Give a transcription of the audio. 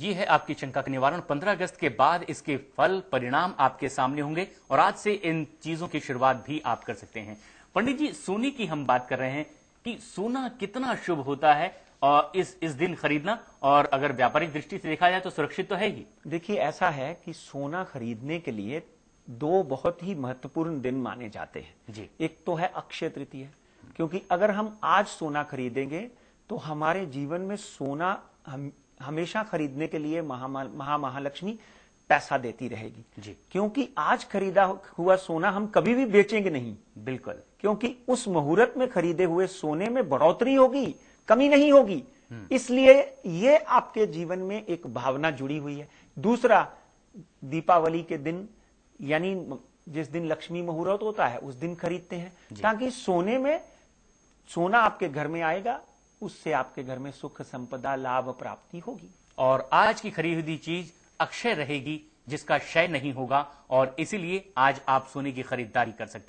ये है आपकी शंका का निवारण 15 अगस्त के बाद इसके फल परिणाम आपके सामने होंगे और आज से इन चीजों की शुरुआत भी आप कर सकते हैं पंडित जी सोने की हम बात कर रहे हैं कि सोना कितना शुभ होता है और इस इस दिन खरीदना और अगर व्यापारिक दृष्टि से देखा जाए तो सुरक्षित तो है ही देखिए ऐसा है कि सोना खरीदने के लिए दो बहुत ही महत्वपूर्ण दिन माने जाते हैं जी एक तो है अक्षय तृतीय क्योंकि अगर हम आज सोना खरीदेंगे तो हमारे जीवन में सोना हम हमेशा खरीदने के लिए महा महा महालक्ष्मी पैसा देती रहेगी जी क्योंकि आज खरीदा हुआ सोना हम कभी भी बेचेंगे नहीं बिल्कुल क्योंकि उस मुहूर्त में खरीदे हुए सोने में बढ़ोतरी होगी कमी नहीं होगी हम्म। इसलिए ये आपके जीवन में एक भावना जुड़ी हुई है दूसरा दीपावली के दिन यानी जिस दिन लक्ष्मी मुहूर्त होता है उस दिन खरीदते हैं ताकि सोने में सोना आपके घर में आएगा उससे आपके घर में सुख संपदा लाभ प्राप्ति होगी और आज की खरीदी चीज अक्षय रहेगी जिसका क्षय नहीं होगा और इसीलिए आज आप सोने की खरीदारी कर सकते